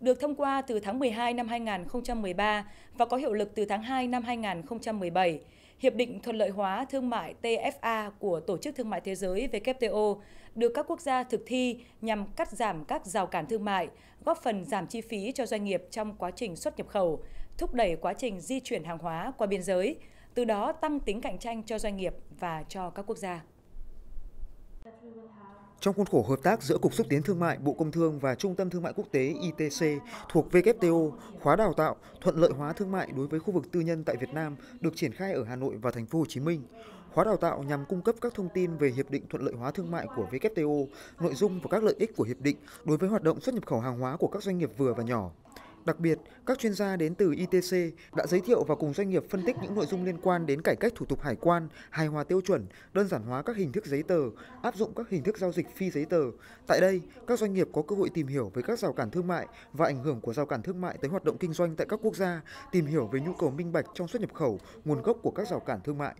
được thông qua từ tháng 12 năm 2013 và có hiệu lực từ tháng 2 năm 2017, Hiệp định Thuận lợi hóa Thương mại TFA của Tổ chức Thương mại Thế giới WTO được các quốc gia thực thi nhằm cắt giảm các rào cản thương mại, góp phần giảm chi phí cho doanh nghiệp trong quá trình xuất nhập khẩu, thúc đẩy quá trình di chuyển hàng hóa qua biên giới, từ đó tăng tính cạnh tranh cho doanh nghiệp và cho các quốc gia. Trong khuôn khổ hợp tác giữa Cục Xúc tiến Thương mại Bộ Công Thương và Trung tâm Thương mại Quốc tế ITC thuộc WTO, khóa đào tạo thuận lợi hóa thương mại đối với khu vực tư nhân tại Việt Nam được triển khai ở Hà Nội và thành phố Hồ Chí Minh. Khóa đào tạo nhằm cung cấp các thông tin về hiệp định thuận lợi hóa thương mại của WTO, nội dung và các lợi ích của hiệp định đối với hoạt động xuất nhập khẩu hàng hóa của các doanh nghiệp vừa và nhỏ. Đặc biệt, các chuyên gia đến từ ITC đã giới thiệu và cùng doanh nghiệp phân tích những nội dung liên quan đến cải cách thủ tục hải quan, hài hòa tiêu chuẩn, đơn giản hóa các hình thức giấy tờ, áp dụng các hình thức giao dịch phi giấy tờ. Tại đây, các doanh nghiệp có cơ hội tìm hiểu về các rào cản thương mại và ảnh hưởng của rào cản thương mại tới hoạt động kinh doanh tại các quốc gia, tìm hiểu về nhu cầu minh bạch trong xuất nhập khẩu, nguồn gốc của các rào cản thương mại.